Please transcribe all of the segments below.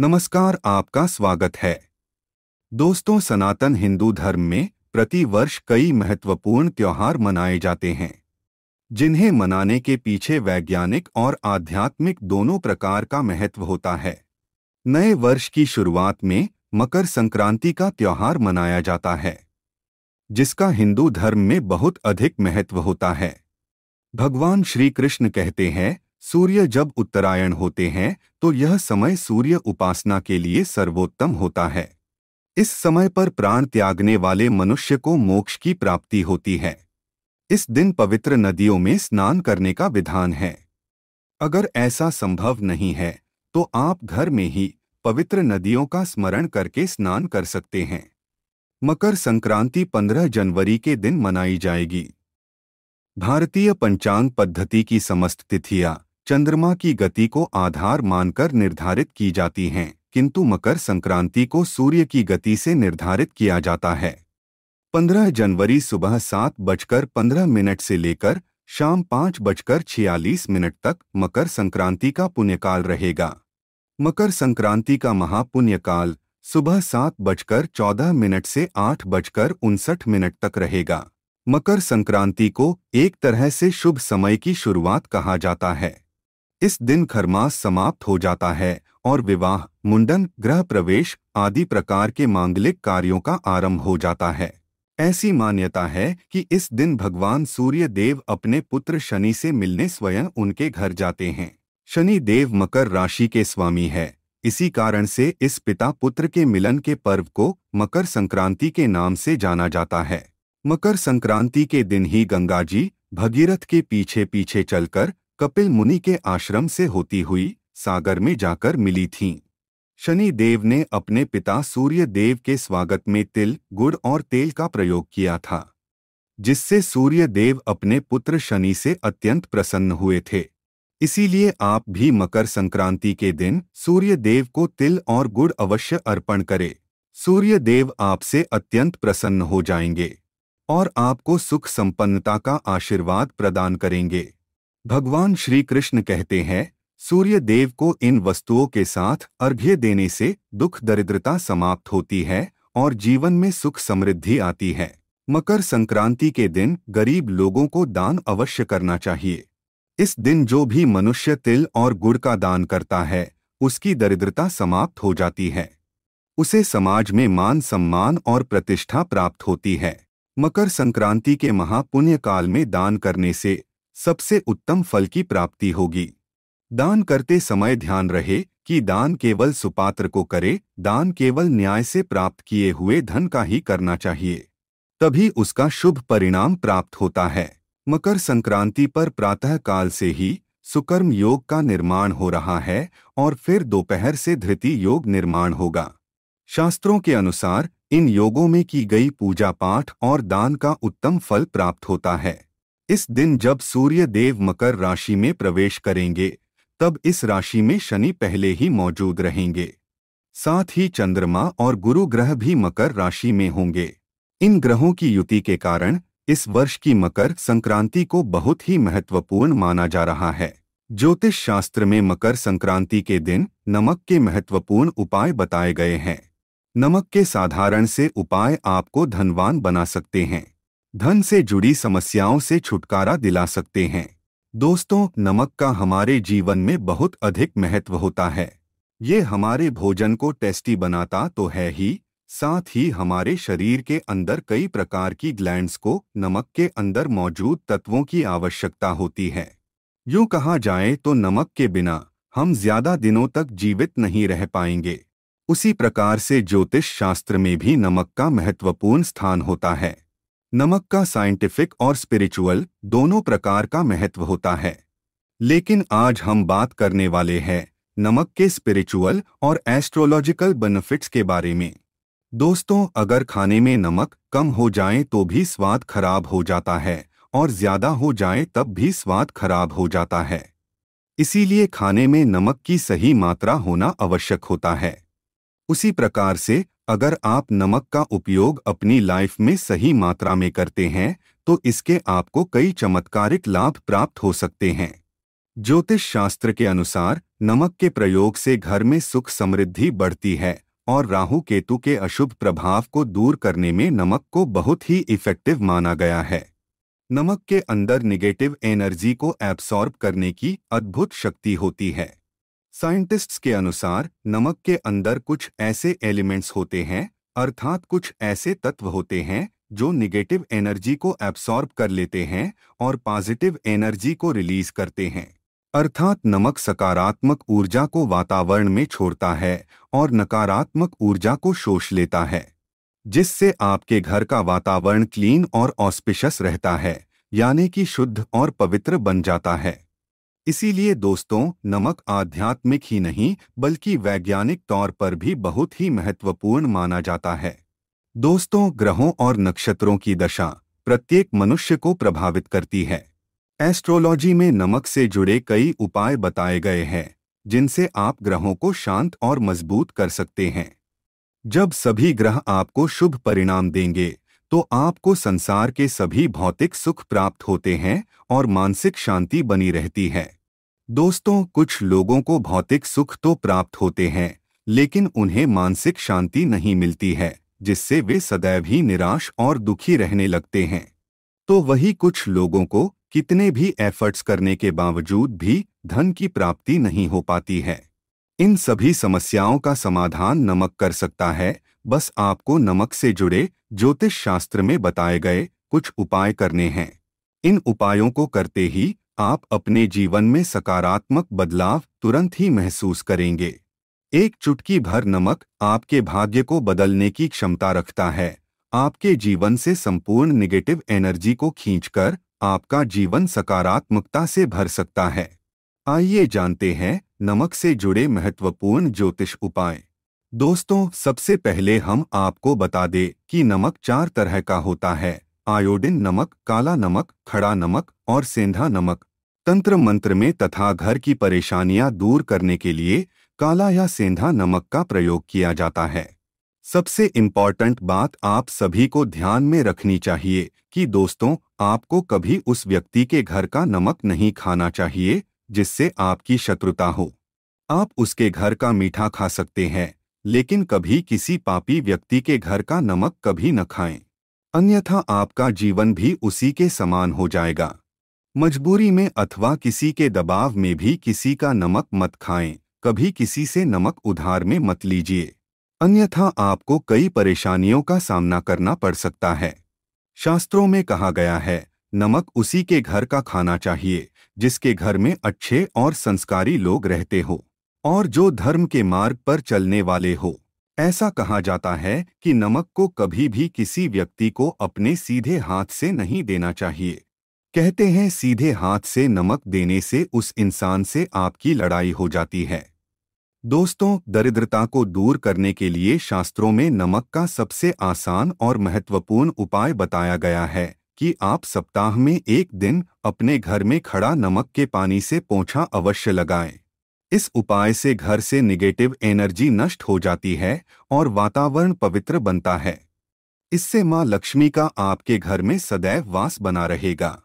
नमस्कार आपका स्वागत है दोस्तों सनातन हिंदू धर्म में प्रति वर्ष कई महत्वपूर्ण त्यौहार मनाए जाते हैं जिन्हें मनाने के पीछे वैज्ञानिक और आध्यात्मिक दोनों प्रकार का महत्व होता है नए वर्ष की शुरुआत में मकर संक्रांति का त्यौहार मनाया जाता है जिसका हिंदू धर्म में बहुत अधिक महत्व होता है भगवान श्री कृष्ण कहते हैं सूर्य जब उत्तरायण होते हैं तो यह समय सूर्य उपासना के लिए सर्वोत्तम होता है इस समय पर प्राण त्यागने वाले मनुष्य को मोक्ष की प्राप्ति होती है इस दिन पवित्र नदियों में स्नान करने का विधान है अगर ऐसा संभव नहीं है तो आप घर में ही पवित्र नदियों का स्मरण करके स्नान कर सकते हैं मकर संक्रांति 15 जनवरी के दिन मनाई जाएगी भारतीय पंचांग पद्धति की समस्त तिथियां चंद्रमा की गति को आधार मानकर निर्धारित की जाती हैं किंतु मकर संक्रांति को सूर्य की गति से निर्धारित किया जाता है 15 जनवरी सुबह सात बजकर पंद्रह मिनट से लेकर शाम पाँच बजकर छियालीस मिनट तक मकर संक्रांति का पुण्यकाल रहेगा मकर संक्रांति का महापुण्यकाल सुबह सात बजकर चौदह मिनट से आठ बजकर उनसठ मिनट तक रहेगा मकर संक्रांति को एक तरह से शुभ समय की शुरुआत कहा जाता है इस दिन खरमास समाप्त हो जाता है और विवाह मुंडन गृह प्रवेश आदि प्रकार के मांगलिक कार्यों का आरंभ हो जाता है ऐसी मान्यता है कि इस दिन भगवान सूर्य देव अपने पुत्र शनि से मिलने स्वयं उनके घर जाते हैं शनि देव मकर राशि के स्वामी है इसी कारण से इस पिता पुत्र के मिलन के पर्व को मकर संक्रांति के नाम से जाना जाता है मकर संक्रांति के दिन ही गंगा जी भगीरथ के पीछे पीछे चलकर कपिल मुनि के आश्रम से होती हुई सागर में जाकर मिली थीं शनि देव ने अपने पिता सूर्य देव के स्वागत में तिल गुड़ और तेल का प्रयोग किया था जिससे सूर्य देव अपने पुत्र शनि से अत्यंत प्रसन्न हुए थे इसीलिए आप भी मकर संक्रांति के दिन सूर्य देव को तिल और गुड़ अवश्य अर्पण करें सूर्य देव आपसे अत्यंत प्रसन्न हो जाएंगे और आपको सुख संपन्नता का आशीर्वाद प्रदान करेंगे भगवान श्री कृष्ण कहते हैं सूर्य देव को इन वस्तुओं के साथ अर्घ्य देने से दुख दरिद्रता समाप्त होती है और जीवन में सुख समृद्धि आती है मकर संक्रांति के दिन गरीब लोगों को दान अवश्य करना चाहिए इस दिन जो भी मनुष्य तिल और गुड़ का दान करता है उसकी दरिद्रता समाप्त हो जाती है उसे समाज में मान सम्मान और प्रतिष्ठा प्राप्त होती है मकर संक्रांति के महापुण्य काल में दान करने से सबसे उत्तम फल की प्राप्ति होगी दान करते समय ध्यान रहे कि दान केवल सुपात्र को करे दान केवल न्याय से प्राप्त किए हुए धन का ही करना चाहिए तभी उसका शुभ परिणाम प्राप्त होता है मकर संक्रांति पर प्रातः काल से ही सुकर्म योग का निर्माण हो रहा है और फिर दोपहर से धृति योग निर्माण होगा शास्त्रों के अनुसार इन योगों में की गई पूजा पाठ और दान का उत्तम फल प्राप्त होता है इस दिन जब सूर्य देव मकर राशि में प्रवेश करेंगे तब इस राशि में शनि पहले ही मौजूद रहेंगे साथ ही चंद्रमा और गुरु ग्रह भी मकर राशि में होंगे इन ग्रहों की युति के कारण इस वर्ष की मकर संक्रांति को बहुत ही महत्वपूर्ण माना जा रहा है ज्योतिष शास्त्र में मकर संक्रांति के दिन नमक के महत्वपूर्ण उपाय बताए गए हैं नमक के साधारण से उपाय आपको धनवान बना सकते हैं धन से जुड़ी समस्याओं से छुटकारा दिला सकते हैं दोस्तों नमक का हमारे जीवन में बहुत अधिक महत्व होता है ये हमारे भोजन को टेस्टी बनाता तो है ही साथ ही हमारे शरीर के अंदर कई प्रकार की ग्लैंड्स को नमक के अंदर मौजूद तत्वों की आवश्यकता होती है यूं कहा जाए तो नमक के बिना हम ज्यादा दिनों तक जीवित नहीं रह पाएंगे उसी प्रकार से ज्योतिष शास्त्र में भी नमक का महत्वपूर्ण स्थान होता है नमक का साइंटिफिक और स्पिरिचुअल दोनों प्रकार का महत्व होता है लेकिन आज हम बात करने वाले हैं नमक के स्पिरिचुअल और एस्ट्रोलॉजिकल बेनिफिट्स के बारे में दोस्तों अगर खाने में नमक कम हो जाए तो भी स्वाद खराब हो जाता है और ज़्यादा हो जाए तब भी स्वाद खराब हो जाता है इसीलिए खाने में नमक की सही मात्रा होना आवश्यक होता है उसी प्रकार से अगर आप नमक का उपयोग अपनी लाइफ में सही मात्रा में करते हैं तो इसके आपको कई चमत्कारिक लाभ प्राप्त हो सकते हैं ज्योतिष शास्त्र के अनुसार नमक के प्रयोग से घर में सुख समृद्धि बढ़ती है और राहु केतु के अशुभ प्रभाव को दूर करने में नमक को बहुत ही इफेक्टिव माना गया है नमक के अंदर निगेटिव एनर्जी को एब्सॉर्ब करने की अद्भुत शक्ति होती है साइंटिस्ट्स के अनुसार नमक के अंदर कुछ ऐसे एलिमेंट्स होते हैं अर्थात कुछ ऐसे तत्व होते हैं जो निगेटिव एनर्जी को एब्सॉर्ब कर लेते हैं और पॉजिटिव एनर्जी को रिलीज करते हैं अर्थात नमक सकारात्मक ऊर्जा को वातावरण में छोड़ता है और नकारात्मक ऊर्जा को शोष लेता है जिससे आपके घर का वातावरण क्लीन और ऑस्पिशस रहता है यानी कि शुद्ध और पवित्र बन जाता है इसीलिए दोस्तों नमक आध्यात्मिक ही नहीं बल्कि वैज्ञानिक तौर पर भी बहुत ही महत्वपूर्ण माना जाता है दोस्तों ग्रहों और नक्षत्रों की दशा प्रत्येक मनुष्य को प्रभावित करती है एस्ट्रोलॉजी में नमक से जुड़े कई उपाय बताए गए हैं जिनसे आप ग्रहों को शांत और मजबूत कर सकते हैं जब सभी ग्रह आपको शुभ परिणाम देंगे तो आपको संसार के सभी भौतिक सुख प्राप्त होते हैं और मानसिक शांति बनी रहती है दोस्तों कुछ लोगों को भौतिक सुख तो प्राप्त होते हैं लेकिन उन्हें मानसिक शांति नहीं मिलती है जिससे वे सदैव ही निराश और दुखी रहने लगते हैं तो वही कुछ लोगों को कितने भी एफर्ट्स करने के बावजूद भी धन की प्राप्ति नहीं हो पाती है इन सभी समस्याओं का समाधान नमक कर सकता है बस आपको नमक से जुड़े ज्योतिष शास्त्र में बताए गए कुछ उपाय करने हैं इन उपायों को करते ही आप अपने जीवन में सकारात्मक बदलाव तुरंत ही महसूस करेंगे एक चुटकी भर नमक आपके भाग्य को बदलने की क्षमता रखता है आपके जीवन से संपूर्ण निगेटिव एनर्जी को खींचकर आपका जीवन सकारात्मकता से भर सकता है आइए जानते हैं नमक से जुड़े महत्वपूर्ण ज्योतिष उपाय दोस्तों सबसे पहले हम आपको बता दें कि नमक चार तरह का होता है आयोडिन नमक काला नमक खड़ा नमक और सेंधा नमक तंत्र मंत्र में तथा घर की परेशानियां दूर करने के लिए काला या सेंधा नमक का प्रयोग किया जाता है सबसे इम्पॉर्टेंट बात आप सभी को ध्यान में रखनी चाहिए कि दोस्तों आपको कभी उस व्यक्ति के घर का नमक नहीं खाना चाहिए जिससे आपकी शत्रुता हो आप उसके घर का मीठा खा सकते हैं लेकिन कभी किसी पापी व्यक्ति के घर का नमक कभी न खाएं अन्यथा आपका जीवन भी उसी के समान हो जाएगा मजबूरी में अथवा किसी के दबाव में भी किसी का नमक मत खाएं कभी किसी से नमक उधार में मत लीजिए अन्यथा आपको कई परेशानियों का सामना करना पड़ सकता है शास्त्रों में कहा गया है नमक उसी के घर का खाना चाहिए जिसके घर में अच्छे और संस्कारी लोग रहते हो और जो धर्म के मार्ग पर चलने वाले हो ऐसा कहा जाता है कि नमक को कभी भी किसी व्यक्ति को अपने सीधे हाथ से नहीं देना चाहिए कहते हैं सीधे हाथ से नमक देने से उस इंसान से आपकी लड़ाई हो जाती है दोस्तों दरिद्रता को दूर करने के लिए शास्त्रों में नमक का सबसे आसान और महत्वपूर्ण उपाय बताया गया है कि आप सप्ताह में एक दिन अपने घर में खड़ा नमक के पानी से पोछा अवश्य लगाएं। इस उपाय से घर से निगेटिव एनर्जी नष्ट हो जाती है और वातावरण पवित्र बनता है इससे माँ लक्ष्मी का आपके घर में सदैव वास बना रहेगा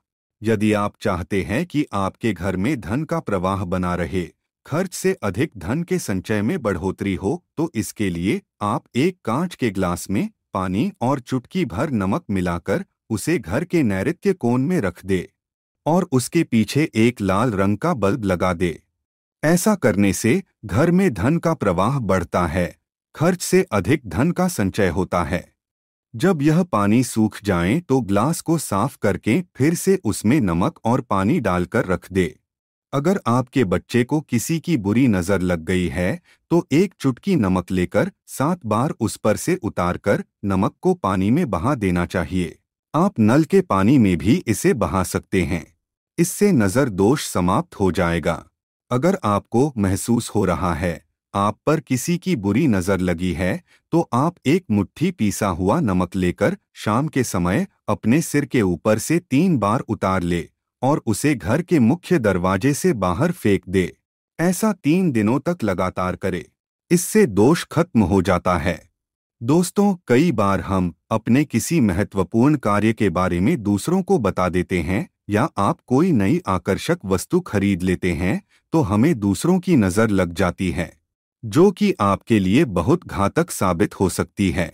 यदि आप चाहते हैं कि आपके घर में धन का प्रवाह बना रहे खर्च से अधिक धन के संचय में बढ़ोतरी हो तो इसके लिए आप एक कांच के ग्लास में पानी और चुटकी भर नमक मिलाकर उसे घर के नैरित्य कोण में रख दे और उसके पीछे एक लाल रंग का बल्ब लगा दे ऐसा करने से घर में धन का प्रवाह बढ़ता है खर्च से अधिक धन का संचय होता है जब यह पानी सूख जाए तो ग्लास को साफ करके फिर से उसमें नमक और पानी डालकर रख दे अगर आपके बच्चे को किसी की बुरी नज़र लग गई है तो एक चुटकी नमक लेकर सात बार उस पर से उतारकर नमक को पानी में बहा देना चाहिए आप नल के पानी में भी इसे बहा सकते हैं इससे नज़र दोष समाप्त हो जाएगा अगर आपको महसूस हो रहा है आप पर किसी की बुरी नज़र लगी है तो आप एक मुट्ठी पीसा हुआ नमक लेकर शाम के समय अपने सिर के ऊपर से तीन बार उतार ले और उसे घर के मुख्य दरवाजे से बाहर फेंक दे ऐसा तीन दिनों तक लगातार करे इससे दोष खत्म हो जाता है दोस्तों कई बार हम अपने किसी महत्वपूर्ण कार्य के बारे में दूसरों को बता देते हैं या आप कोई नई आकर्षक वस्तु खरीद लेते हैं तो हमें दूसरों की नज़र लग जाती है जो कि आपके लिए बहुत घातक साबित हो सकती है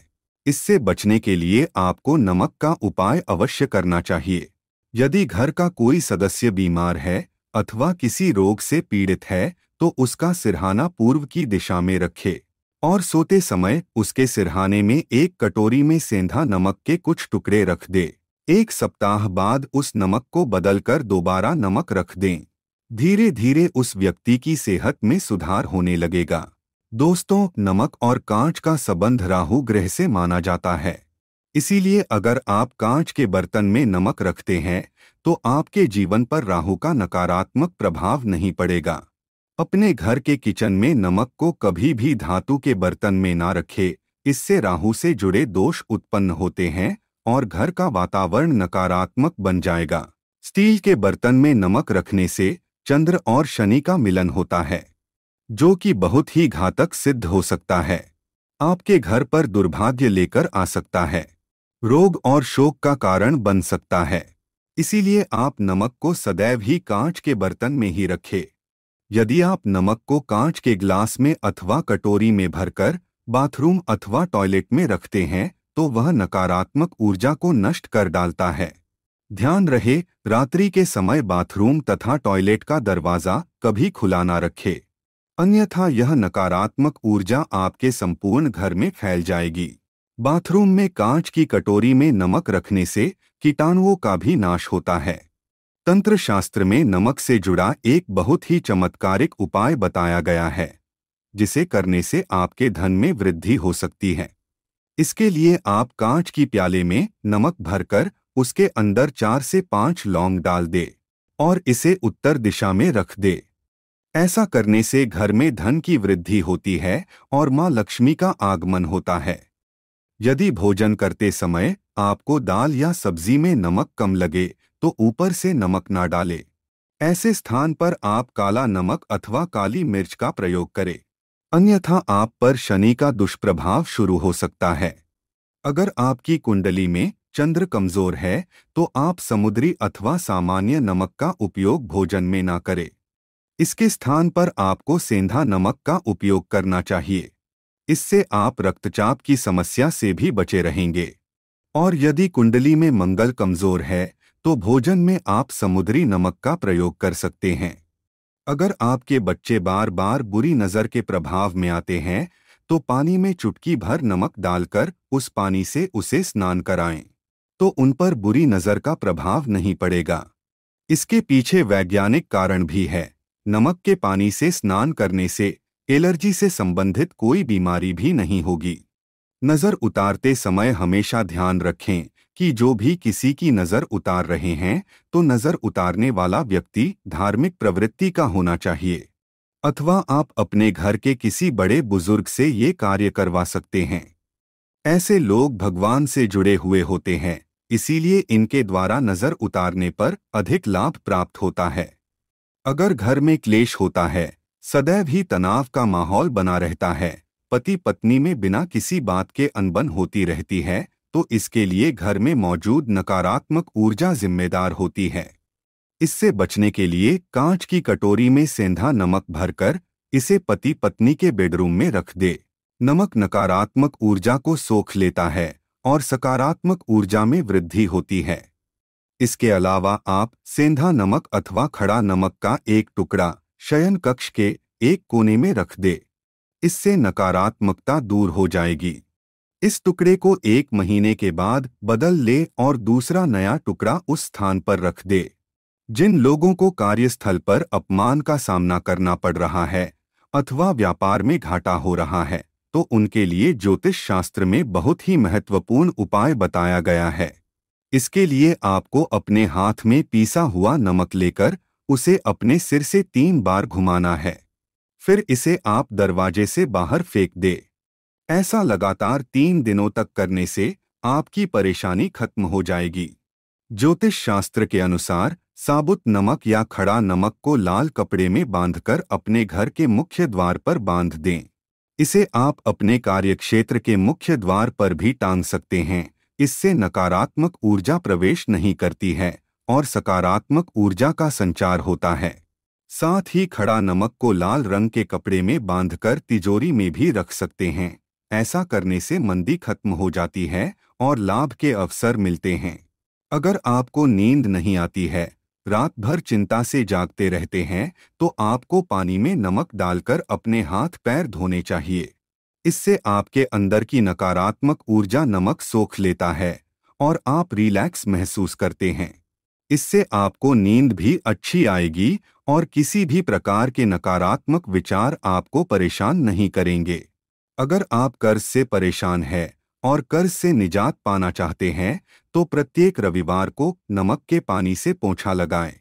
इससे बचने के लिए आपको नमक का उपाय अवश्य करना चाहिए यदि घर का कोई सदस्य बीमार है अथवा किसी रोग से पीड़ित है तो उसका सिरहाना पूर्व की दिशा में रखे और सोते समय उसके सिरहाने में एक कटोरी में सेंधा नमक के कुछ टुकड़े रख दे एक सप्ताह बाद उस नमक को बदलकर दोबारा नमक रख दें धीरे धीरे उस व्यक्ति की सेहत में सुधार होने लगेगा दोस्तों नमक और कांच का संबंध राहु ग्रह से माना जाता है इसीलिए अगर आप कांच के बर्तन में नमक रखते हैं तो आपके जीवन पर राहु का नकारात्मक प्रभाव नहीं पड़ेगा अपने घर के किचन में नमक को कभी भी धातु के बर्तन में ना रखें इससे राहु से जुड़े दोष उत्पन्न होते हैं और घर का वातावरण नकारात्मक बन जाएगा स्टील के बर्तन में नमक रखने से चंद्र और शनि का मिलन होता है जो कि बहुत ही घातक सिद्ध हो सकता है आपके घर पर दुर्भाग्य लेकर आ सकता है रोग और शोक का कारण बन सकता है इसीलिए आप नमक को सदैव ही कांच के बर्तन में ही रखें यदि आप नमक को कांच के ग्लास में अथवा कटोरी में भरकर बाथरूम अथवा टॉयलेट में रखते हैं तो वह नकारात्मक ऊर्जा को नष्ट कर डालता है ध्यान रहे रात्रि के समय बाथरूम तथा टॉयलेट का दरवाज़ा कभी खुला ना रखे अन्यथा यह नकारात्मक ऊर्जा आपके संपूर्ण घर में फैल जाएगी बाथरूम में कांच की कटोरी में नमक रखने से कीटाणुओं का भी नाश होता है तंत्र शास्त्र में नमक से जुड़ा एक बहुत ही चमत्कारिक उपाय बताया गया है जिसे करने से आपके धन में वृद्धि हो सकती है इसके लिए आप कांच की प्याले में नमक भरकर उसके अंदर चार से पांच लौंग डाल दे और इसे उत्तर दिशा में रख दे ऐसा करने से घर में धन की वृद्धि होती है और माँ लक्ष्मी का आगमन होता है यदि भोजन करते समय आपको दाल या सब्जी में नमक कम लगे तो ऊपर से नमक ना डालें ऐसे स्थान पर आप काला नमक अथवा काली मिर्च का प्रयोग करें अन्यथा आप पर शनि का दुष्प्रभाव शुरू हो सकता है अगर आपकी कुंडली में चंद्र कमजोर है तो आप समुद्री अथवा सामान्य नमक का उपयोग भोजन में ना करें इसके स्थान पर आपको सेंधा नमक का उपयोग करना चाहिए इससे आप रक्तचाप की समस्या से भी बचे रहेंगे और यदि कुंडली में मंगल कमजोर है तो भोजन में आप समुद्री नमक का प्रयोग कर सकते हैं अगर आपके बच्चे बार बार बुरी नज़र के प्रभाव में आते हैं तो पानी में चुटकी भर नमक डालकर उस पानी से उसे स्नान कराएं तो उन पर बुरी नज़र का प्रभाव नहीं पड़ेगा इसके पीछे वैज्ञानिक कारण भी है नमक के पानी से स्नान करने से एलर्जी से संबंधित कोई बीमारी भी नहीं होगी नज़र उतारते समय हमेशा ध्यान रखें कि जो भी किसी की नज़र उतार रहे हैं तो नज़र उतारने वाला व्यक्ति धार्मिक प्रवृत्ति का होना चाहिए अथवा आप अपने घर के किसी बड़े बुजुर्ग से ये कार्य करवा सकते हैं ऐसे लोग भगवान से जुड़े हुए होते हैं इसीलिए इनके द्वारा नज़र उतारने पर अधिक लाभ प्राप्त होता है अगर घर में क्लेश होता है सदैव ही तनाव का माहौल बना रहता है पति पत्नी में बिना किसी बात के अनबन होती रहती है तो इसके लिए घर में मौजूद नकारात्मक ऊर्जा जिम्मेदार होती है इससे बचने के लिए कांच की कटोरी में सेंधा नमक भरकर इसे पति पत्नी के बेडरूम में रख दे नमक नकारात्मक ऊर्जा को सोख लेता है और सकारात्मक ऊर्जा में वृद्धि होती है इसके अलावा आप सेंधा नमक अथवा खड़ा नमक का एक टुकड़ा शयन कक्ष के एक कोने में रख दे इससे नकारात्मकता दूर हो जाएगी इस टुकड़े को एक महीने के बाद बदल ले और दूसरा नया टुकड़ा उस स्थान पर रख दे जिन लोगों को कार्यस्थल पर अपमान का सामना करना पड़ रहा है अथवा व्यापार में घाटा हो रहा है तो उनके लिए ज्योतिष शास्त्र में बहुत ही महत्वपूर्ण उपाय बताया गया है इसके लिए आपको अपने हाथ में पीसा हुआ नमक लेकर उसे अपने सिर से तीन बार घुमाना है फिर इसे आप दरवाजे से बाहर फेंक दे ऐसा लगातार तीन दिनों तक करने से आपकी परेशानी खत्म हो जाएगी ज्योतिष शास्त्र के अनुसार साबुत नमक या खड़ा नमक को लाल कपड़े में बांधकर अपने घर के मुख्य द्वार पर बांध दें इसे आप अपने कार्यक्षेत्र के मुख्य द्वार पर भी टांग सकते हैं इससे नकारात्मक ऊर्जा प्रवेश नहीं करती है और सकारात्मक ऊर्जा का संचार होता है साथ ही खड़ा नमक को लाल रंग के कपड़े में बांधकर तिजोरी में भी रख सकते हैं ऐसा करने से मंदी खत्म हो जाती है और लाभ के अवसर मिलते हैं अगर आपको नींद नहीं आती है रात भर चिंता से जागते रहते हैं तो आपको पानी में नमक डालकर अपने हाथ पैर धोने चाहिए इससे आपके अंदर की नकारात्मक ऊर्जा नमक सोख लेता है और आप रिलैक्स महसूस करते हैं इससे आपको नींद भी अच्छी आएगी और किसी भी प्रकार के नकारात्मक विचार आपको परेशान नहीं करेंगे अगर आप कर्ज से परेशान है और कर्ज से निजात पाना चाहते हैं तो प्रत्येक रविवार को नमक के पानी से पोछा लगाएं।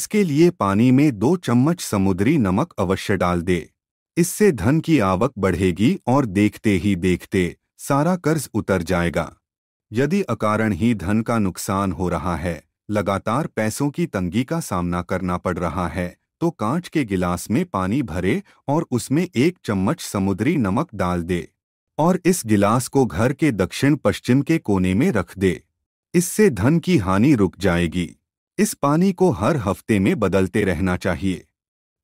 इसके लिए पानी में दो चम्मच समुद्री नमक अवश्य डाल दें। इससे धन की आवक बढ़ेगी और देखते ही देखते सारा कर्ज उतर जाएगा यदि अकारण ही धन का नुकसान हो रहा है लगातार पैसों की तंगी का सामना करना पड़ रहा है तो कांच के गिलास में पानी भरे और उसमें एक चम्मच समुद्री नमक डाल दे और इस गिलास को घर के दक्षिण पश्चिम के कोने में रख दे इससे धन की हानि रुक जाएगी इस पानी को हर हफ्ते में बदलते रहना चाहिए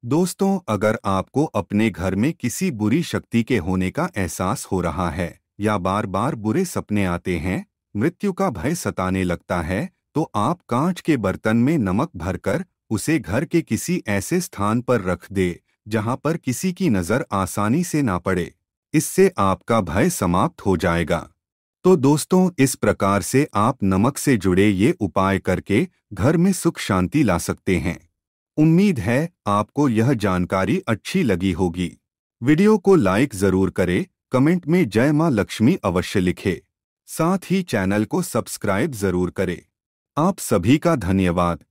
दोस्तों अगर आपको अपने घर में किसी बुरी शक्ति के होने का एहसास हो रहा है या बार बार बुरे सपने आते हैं मृत्यु का भय सताने लगता है तो आप कांच के बर्तन में नमक भरकर उसे घर के किसी ऐसे स्थान पर रख दे जहां पर किसी की नज़र आसानी से ना पड़े इससे आपका भय समाप्त हो जाएगा तो दोस्तों इस प्रकार से आप नमक से जुड़े ये उपाय करके घर में सुख शांति ला सकते हैं उम्मीद है आपको यह जानकारी अच्छी लगी होगी वीडियो को लाइक जरूर करें कमेंट में जय माँ लक्ष्मी अवश्य लिखे साथ ही चैनल को सब्सक्राइब जरूर करें आप सभी का धन्यवाद